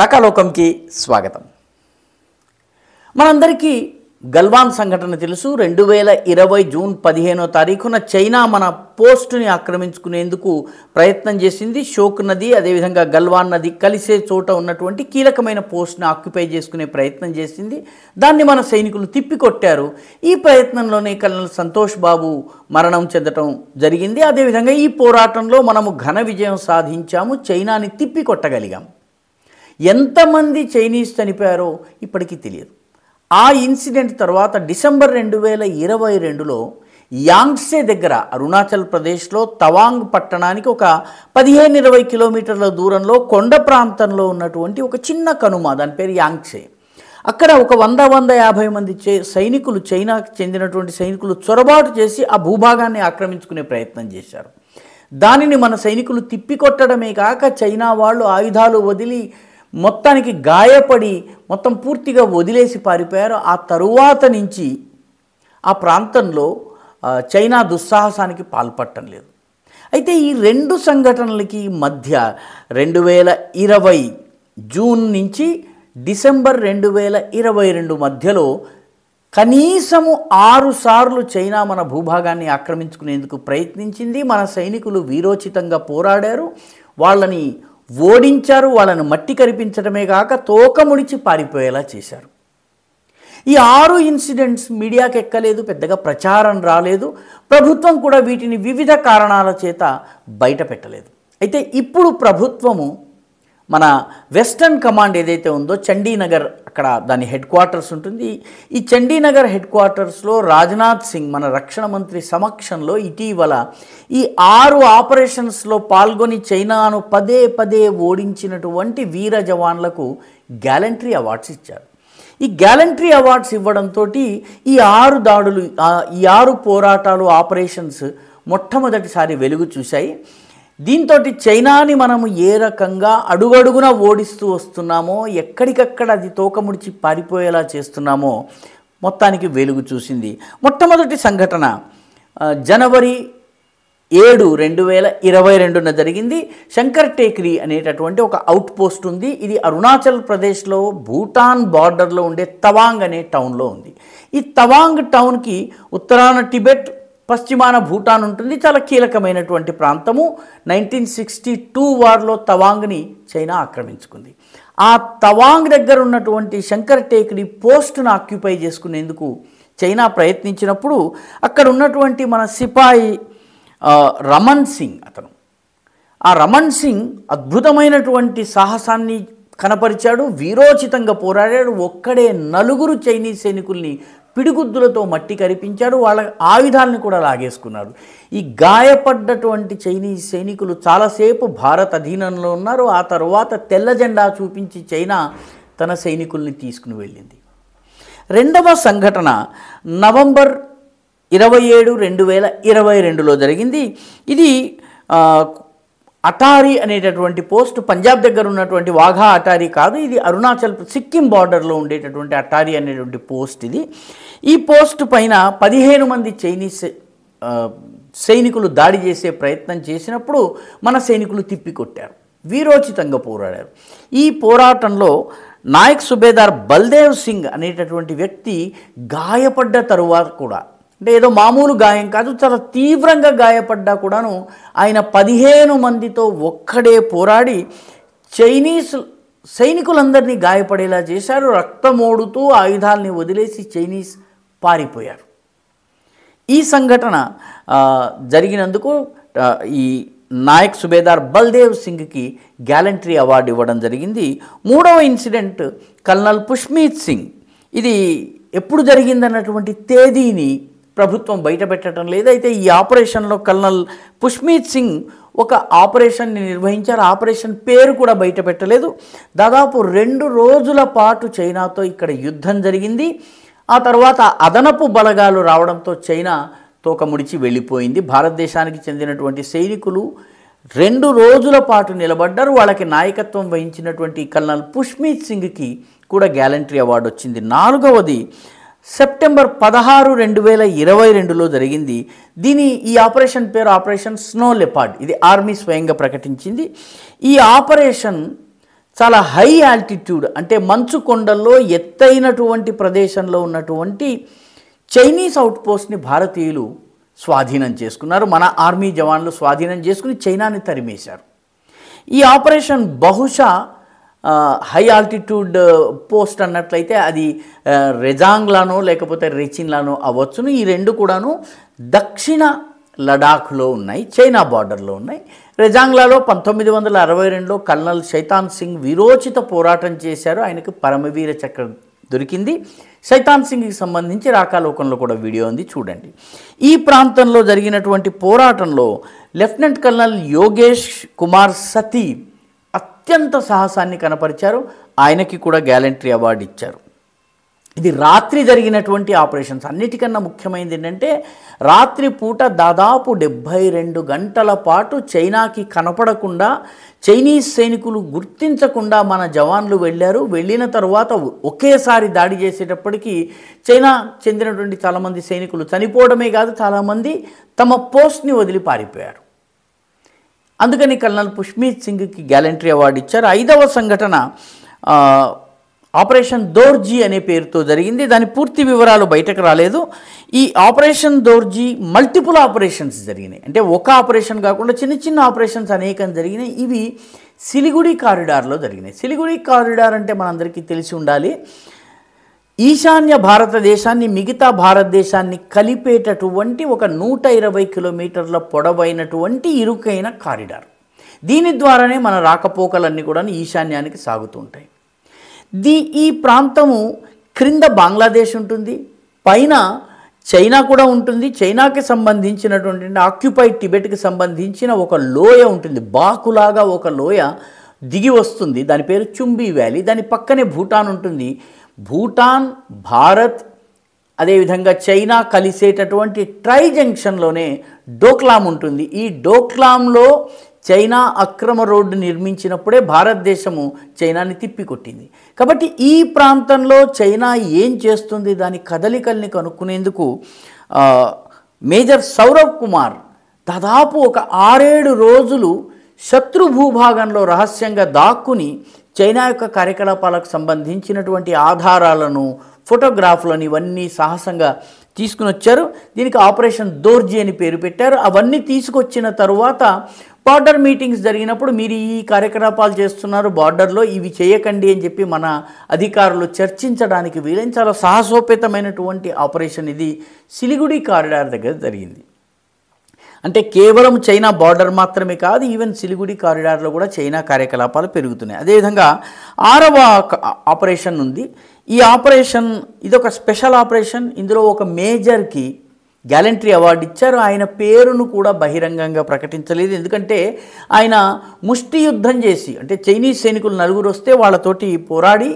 రకలోకంకి స్వాగతం మనందరికీ గల్వాన్ సంఘటన తెలుసు రెండు వేల ఇరవై జూన్ పదిహేనో తారీఖున చైనా మన పోస్టుని ఆక్రమించుకునేందుకు ప్రయత్నం చేసింది షోక్ నది అదేవిధంగా గల్వాన్ నది కలిసే చోట ఉన్నటువంటి కీలకమైన పోస్ట్ని ఆక్యుపై చేసుకునే ప్రయత్నం చేసింది దాన్ని మన సైనికులు తిప్పికొట్టారు ఈ ప్రయత్నంలోనే కల్నల్ సంతోష్ బాబు మరణం చెందటం జరిగింది అదేవిధంగా ఈ పోరాటంలో మనము ఘన విజయం సాధించాము చైనాని తిప్పికొట్టగలిగాము ఎంతమంది చైనీస్ చనిపోయారో ఇప్పటికీ తెలియదు ఆ ఇన్సిడెంట్ తర్వాత డిసెంబర్ రెండు వేల ఇరవై రెండులో యాంగ్సే దగ్గర అరుణాచల్ ప్రదేశ్లో తవాంగ్ పట్టణానికి ఒక పదిహేను ఇరవై కిలోమీటర్ల దూరంలో కొండ ప్రాంతంలో ఉన్నటువంటి ఒక చిన్న కనుమ దాని పేరు యాంగ్సే అక్కడ ఒక వంద వంద యాభై మంది చే సైనికులు చైనాకు చెందినటువంటి సైనికులు చొరబాటు చేసి ఆ భూభాగాన్ని ఆక్రమించుకునే ప్రయత్నం చేశారు దానిని మన సైనికులు తిప్పికొట్టడమే కాక చైనా వాళ్ళు ఆయుధాలు వదిలి మొత్తానికి గాయపడి మొత్తం పూర్తిగా వదిలేసి పారిపోయారు ఆ తరువాత నుంచి ఆ ప్రాంతంలో చైనా దుస్సాహసానికి పాల్పడటం లేదు అయితే ఈ రెండు సంఘటనలకి మధ్య రెండు వేల ఇరవై జూన్ నుంచి డిసెంబర్ రెండు వేల ఇరవై రెండు మధ్యలో కనీసము ఆరుసార్లు చైనా మన భూభాగాన్ని ఆక్రమించుకునేందుకు ప్రయత్నించింది మన సైనికులు వీరోచితంగా పోరాడారు వాళ్ళని ఓడించారు వాళ్ళను మట్టి కరిపించడమే కాక తోక ముడిచి పారిపోయేలా చేశారు ఈ ఆరు ఇన్సిడెంట్స్ మీడియాకి ఎక్కలేదు పెద్దగా ప్రచారం రాలేదు ప్రభుత్వం కూడా వీటిని వివిధ కారణాల చేత బయట పెట్టలేదు అయితే ఇప్పుడు ప్రభుత్వము మన వెస్టర్న్ కమాండ్ ఏదైతే ఉందో చండీనగర్ అక్కడ దాని హెడ్ క్వార్టర్స్ ఉంటుంది ఈ చండీనగర్ హెడ్ క్వార్టర్స్లో రాజ్నాథ్ సింగ్ మన రక్షణ మంత్రి సమక్షంలో ఇటీవల ఈ ఆరు ఆపరేషన్స్లో పాల్గొని చైనాను పదే పదే ఓడించినటువంటి వీర జవాన్లకు గ్యాలంట్రీ అవార్డ్స్ ఇచ్చారు ఈ గ్యాలంట్రీ అవార్డ్స్ ఇవ్వడంతో ఈ ఆరు దాడులు ఈ ఆరు పోరాటాలు ఆపరేషన్స్ మొట్టమొదటిసారి వెలుగు చూశాయి దీంతో చైనాని మనము ఏ రకంగా అడుగడుగున ఓడిస్తూ వస్తున్నామో ఎక్కడికక్కడ అది తోకముడిచి పారిపోయేలా చేస్తున్నామో మొత్తానికి వెలుగు చూసింది మొట్టమొదటి సంఘటన జనవరి ఏడు రెండు వేల ఇరవై రెండున జరిగింది శంకర్ టేక్రీ అనేటటువంటి ఒక అవుట్ పోస్ట్ ఉంది ఇది అరుణాచల్ ప్రదేశ్లో భూటాన్ బార్డర్లో ఉండే తవాంగ్ అనే టౌన్లో ఉంది ఈ తవాంగ్ టౌన్కి ఉత్తరాన టిబెట్ పశ్చిమాన భూటాన్ ఉంటుంది చాలా కీలకమైనటువంటి ప్రాంతము నైన్టీన్ సిక్స్టీ టూ వార్లో తవాంగ్ని చైనా ఆక్రమించుకుంది ఆ తవాంగ్ దగ్గర ఉన్నటువంటి శంకర్ టేక్ని పోస్టును ఆక్యుపై చేసుకునేందుకు చైనా ప్రయత్నించినప్పుడు అక్కడ ఉన్నటువంటి మన సిపాయి రమణ్ సింగ్ అతను ఆ రమణ్ సింగ్ అద్భుతమైనటువంటి సాహసాన్ని కనపరిచాడు వీరోచితంగా పోరాడాడు ఒక్కడే నలుగురు చైనీస్ సైనికుల్ని పిడిగుద్దులతో మట్టి కరిపించాడు వాళ్ళ ఆయుధాలను కూడా లాగేసుకున్నారు ఈ గాయపడ్డటువంటి చైనీస్ సైనికులు చాలాసేపు భారత్ అధీనంలో ఉన్నారు ఆ తర్వాత తెల్ల జెండా చూపించి చైనా తన సైనికుల్ని తీసుకుని వెళ్ళింది రెండవ సంఘటన నవంబర్ ఇరవై ఏడు రెండు వేల ఇరవై రెండులో జరిగింది ఇది అటారీ అనేటటువంటి పోస్ట్ పంజాబ్ దగ్గర ఉన్నటువంటి వాఘా అటారీ కాదు ఇది అరుణాచల్ సిక్కిం బార్డర్లో ఉండేటటువంటి అటారీ అనేటువంటి పోస్ట్ ఇది ఈ పోస్ట్ పైన పదిహేను మంది చైనీస్ సైనికులు దాడి చేసే ప్రయత్నం చేసినప్పుడు మన సైనికులు తిప్పికొట్టారు వీరోచితంగా పోరాడారు ఈ పోరాటంలో నాయక్ సుబేదార్ బల్దేవ్ సింగ్ అనేటటువంటి వ్యక్తి గాయపడ్డ తరువాత కూడా అంటే ఏదో మామూలు గాయం కాదు చాలా తీవ్రంగా గాయపడ్డా కూడాను ఆయన పదిహేను మందితో ఒక్కడే పోరాడి చైనీస్ సైనికులందరినీ గాయపడేలా చేశారు రక్తమోడుతూ ఆయుధాలని వదిలేసి చైనీస్ పారిపోయారు ఈ సంఘటన జరిగినందుకు ఈ నాయక్ సుబేదార్ బల్దేవ్ సింగ్కి గ్యాలంటరీ అవార్డు ఇవ్వడం జరిగింది మూడవ ఇన్సిడెంట్ కల్నల్ పుష్మీత్ సింగ్ ఇది ఎప్పుడు జరిగిందన్నటువంటి తేదీని ప్రభుత్వం బయటపెట్టడం లేదు అయితే ఈ ఆపరేషన్లో కల్నల్ పుష్మీత్ సింగ్ ఒక ఆపరేషన్ని నిర్వహించారు ఆపరేషన్ పేరు కూడా బయట పెట్టలేదు దాదాపు రెండు రోజుల పాటు చైనాతో ఇక్కడ యుద్ధం జరిగింది ఆ తర్వాత అదనపు బలగాలు రావడంతో చైనా తోక ముడిచి వెళ్ళిపోయింది భారతదేశానికి చెందినటువంటి సైనికులు రెండు రోజుల పాటు నిలబడ్డారు వాళ్ళకి నాయకత్వం వహించినటువంటి కల్నల్ పుష్మీత్ సింగ్కి కూడా గ్యాలంటరీ అవార్డు వచ్చింది నాలుగవది సెప్టెంబర్ పదహారు రెండు వేల ఇరవై రెండులో జరిగింది దీని ఈ ఆపరేషన్ పేరు ఆపరేషన్ స్నో లెపార్డ్ ఇది ఆర్మీ స్వయంగా ప్రకటించింది ఈ ఆపరేషన్ చాలా హై ఆల్టిట్యూడ్ అంటే మంచు కొండల్లో ఎత్తైనటువంటి ప్రదేశంలో ఉన్నటువంటి చైనీస్ అవుట్పోస్ట్ని భారతీయులు స్వాధీనం చేసుకున్నారు మన ఆర్మీ జవాన్లు స్వాధీనం చేసుకుని చైనాని తరిమేశారు ఈ ఆపరేషన్ బహుశా హై ఆల్టిట్యూడ్ పోస్ట్ అన్నట్లయితే అది రెజాంగ్లానో లేకపోతే రెచిన్లానో అవ్వచ్చును ఈ రెండు కూడాను దక్షిణ లడాఖ్లో ఉన్నాయి చైనా బార్డర్లో ఉన్నాయి రెజాంగ్లాలో పంతొమ్మిది వందల అరవై రెండులో కల్నల్ శైతాన్ సింగ్ విరోచిత పోరాటం చేశారు ఆయనకు పరమవీర చక్రం దొరికింది శైతాన్ సింగ్కి సంబంధించి రాకాలోకంలో కూడా వీడియో ఉంది చూడండి ఈ ప్రాంతంలో జరిగినటువంటి పోరాటంలో లెఫ్టినెంట్ కల్నల్ యోగేష్ కుమార్ సతీ అత్యంత సాహసాన్ని కనపరిచారు ఆయనకి కూడా గ్యాలంట్రీ అవార్డు ఇచ్చారు ఇది రాత్రి జరిగినటువంటి ఆపరేషన్స్ అన్నిటికన్నా ముఖ్యమైనది ఏంటంటే రాత్రి పూట దాదాపు డెబ్భై రెండు గంటల పాటు చైనాకి కనపడకుండా చైనీస్ సైనికులు గుర్తించకుండా మన జవాన్లు వెళ్ళారు వెళ్ళిన తరువాత ఒకేసారి దాడి చేసేటప్పటికీ చైనా చెందినటువంటి చాలామంది సైనికులు చనిపోవడమే కాదు చాలామంది తమ పోస్ట్ని వదిలి పారిపోయారు అందుకని కల్నల్ పుష్మీత్ సింగ్కి గ్యాలంటరీ అవార్డు ఇచ్చారు ఐదవ సంఘటన ఆపరేషన్ దోర్జీ అనే పేరుతో జరిగింది దాని పూర్తి వివరాలు బయటకు రాలేదు ఈ ఆపరేషన్ దోర్జీ మల్టిపుల్ ఆపరేషన్స్ జరిగినాయి అంటే ఒక ఆపరేషన్ కాకుండా చిన్న చిన్న ఆపరేషన్స్ అనేకం జరిగినాయి ఇవి సిలిగుడి కారిడార్లో జరిగినాయి సిలిగుడి కారిడార్ అంటే మనందరికీ తెలిసి ఉండాలి ఈశాన్య భారతదేశాన్ని మిగతా భారతదేశాన్ని కలిపేటటువంటి ఒక నూట ఇరవై కిలోమీటర్ల పొడవైనటువంటి ఇరుకైన కారిడార్ దీని ద్వారానే మన రాకపోకలన్నీ కూడా ఈశాన్యానికి సాగుతుంటాయి దీ ఈ ప్రాంతము క్రింద బంగ్లాదేశ్ ఉంటుంది పైన చైనా కూడా ఉంటుంది చైనాకి సంబంధించినటువంటి ఆక్యుపైడ్ టిబెట్కి సంబంధించిన ఒక లోయ ఉంటుంది బాకులాగా ఒక లోయ దిగి వస్తుంది దాని పేరు చుంబీ వ్యాలీ దాని పక్కనే భూటాన్ ఉంటుంది భూటాన్ భారత్ అదేవిధంగా చైనా కలిసేటటువంటి ట్రై జంక్షన్లోనే డోక్లాం ఉంటుంది ఈ డోక్లాంలో చైనా అక్రమ రోడ్డు నిర్మించినప్పుడే భారతదేశము చైనాని తిప్పికొట్టింది కాబట్టి ఈ ప్రాంతంలో చైనా ఏం చేస్తుంది దాని కదలికల్ని కనుక్కునేందుకు మేజర్ సౌరవ్ కుమార్ దాదాపు ఒక ఆరేడు రోజులు శత్రు భూభాగంలో రహస్యంగా దాక్కుని చైనా యొక్క కార్యకలాపాలకు సంబంధించినటువంటి ఆధారాలను ఫోటోగ్రాఫ్లను ఇవన్నీ సాహసంగా తీసుకుని వచ్చారు దీనికి ఆపరేషన్ దోర్జీ అని పేరు పెట్టారు అవన్నీ తీసుకొచ్చిన తరువాత బార్డర్ మీటింగ్స్ జరిగినప్పుడు మీరు ఈ కార్యకలాపాలు చేస్తున్నారు బార్డర్లో ఇవి చేయకండి అని చెప్పి మన అధికారులు చర్చించడానికి వీలైన చాలా సాహసోపేతమైనటువంటి ఆపరేషన్ ఇది సిలిగుడి కారిడార్ దగ్గర జరిగింది అంటే కేవలం చైనా బార్డర్ మాత్రమే కాదు ఈవెన్ సిలిగుడి కారిడార్లో కూడా చైనా కార్యకలాపాలు పెరుగుతున్నాయి అదేవిధంగా ఆరవ ఆపరేషన్ ఉంది ఈ ఆపరేషన్ ఇదొక స్పెషల్ ఆపరేషన్ ఇందులో ఒక మేజర్కి గ్యాలంట్రీ అవార్డు ఇచ్చారు ఆయన పేరును కూడా బహిరంగంగా ప్రకటించలేదు ఎందుకంటే ఆయన ముష్టి యుద్ధం చేసి అంటే చైనీస్ సైనికులు నలుగురు వస్తే వాళ్ళతోటి పోరాడి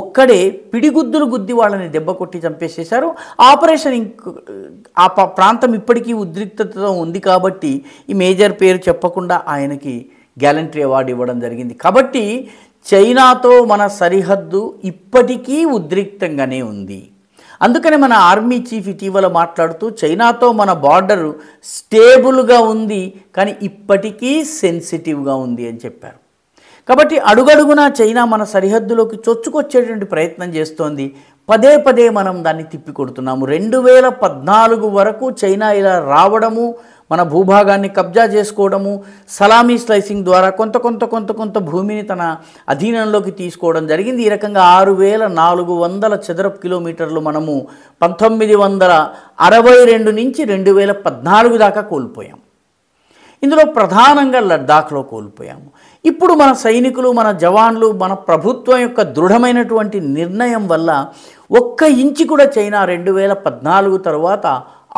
ఒక్కడే పిడిగుద్దులు గుద్ది వాళ్ళని దెబ్బ కొట్టి చంపేసేశారు ఆపరేషన్ ఇంక్ ఆ ప్రాంతం ఇప్పటికీ ఉద్రిక్తతతో ఉంది కాబట్టి ఈ మేజర్ పేరు చెప్పకుండా ఆయనకి గ్యాలంటరీ అవార్డు ఇవ్వడం జరిగింది కాబట్టి చైనాతో మన సరిహద్దు ఇప్పటికీ ఉద్రిక్తంగానే ఉంది అందుకనే మన ఆర్మీ చీఫ్ ఇటీవల మాట్లాడుతూ చైనాతో మన బార్డర్ స్టేబుల్గా ఉంది కానీ ఇప్పటికీ సెన్సిటివ్గా ఉంది అని చెప్పారు కాబట్టి అడుగడుగునా చైనా మన సరిహద్దులోకి చొచ్చుకొచ్చేటువంటి ప్రయత్నం చేస్తోంది పదే పదే మనం దాన్ని తిప్పికొడుతున్నాము రెండు వేల పద్నాలుగు వరకు చైనా ఇలా రావడము మన భూభాగాన్ని కబ్జా చేసుకోవడము సలామీ స్లైసింగ్ ద్వారా కొంత కొంత కొంత కొంత భూమిని తన అధీనంలోకి తీసుకోవడం జరిగింది ఈ రకంగా ఆరు వేల నాలుగు వందల చదరపు కిలోమీటర్లు మనము పంతొమ్మిది వందల అరవై రెండు నుంచి రెండు వేల పద్నాలుగు దాకా కోల్పోయాం ఇందులో ప్రధానంగా లద్దాఖ్లో కోల్పోయాము ఇప్పుడు మన సైనికులు మన జవాన్లు మన ప్రభుత్వం యొక్క దృఢమైనటువంటి నిర్ణయం వల్ల ఒక్క ఇంచి కూడా చైనా రెండు వేల పద్నాలుగు తర్వాత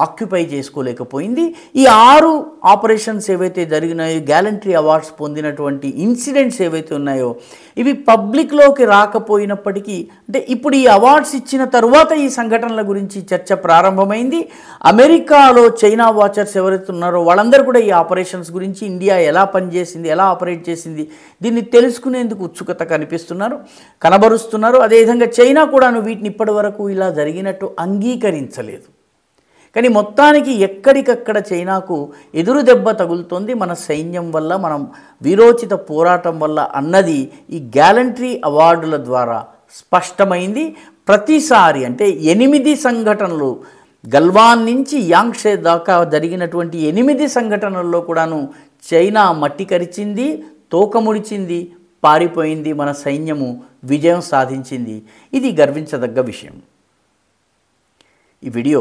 ఆక్యుపై చేసుకోలేకపోయింది ఈ ఆరు ఆపరేషన్స్ ఏవైతే జరిగినాయో గ్యాలంటరీ అవార్డ్స్ పొందినటువంటి ఇన్సిడెంట్స్ ఏవైతే ఉన్నాయో ఇవి పబ్లిక్లోకి రాకపోయినప్పటికీ అంటే ఇప్పుడు ఈ అవార్డ్స్ ఇచ్చిన తరువాత ఈ సంఘటనల గురించి చర్చ ప్రారంభమైంది అమెరికాలో చైనా వాచర్స్ ఎవరైతే ఉన్నారో వాళ్ళందరూ కూడా ఈ ఆపరేషన్స్ గురించి ఇండియా ఎలా పనిచేసింది ఎలా ఆపరేట్ చేసింది దీన్ని తెలుసుకునేందుకు ఉత్సుకత కనిపిస్తున్నారు కనబరుస్తున్నారు అదేవిధంగా చైనా కూడాను వీటిని ఇప్పటి వరకు ఇలా జరిగినట్టు అంగీకరించలేదు కానీ మొత్తానికి ఎక్కడికక్కడ చైనాకు ఎదురు దెబ్బ తగులుతోంది మన సైన్యం వల్ల మనం వీరోచిత పోరాటం వల్ల అన్నది ఈ గ్యాలంట్రీ అవార్డుల ద్వారా స్పష్టమైంది ప్రతిసారి అంటే ఎనిమిది సంఘటనలు గల్వాన్ నుంచి యాంగ్షే దాకా జరిగినటువంటి ఎనిమిది సంఘటనల్లో కూడాను చైనా మట్టి కరిచింది తోకముడిచింది పారిపోయింది మన సైన్యము విజయం సాధించింది ఇది గర్వించదగ్గ విషయం ఈ వీడియో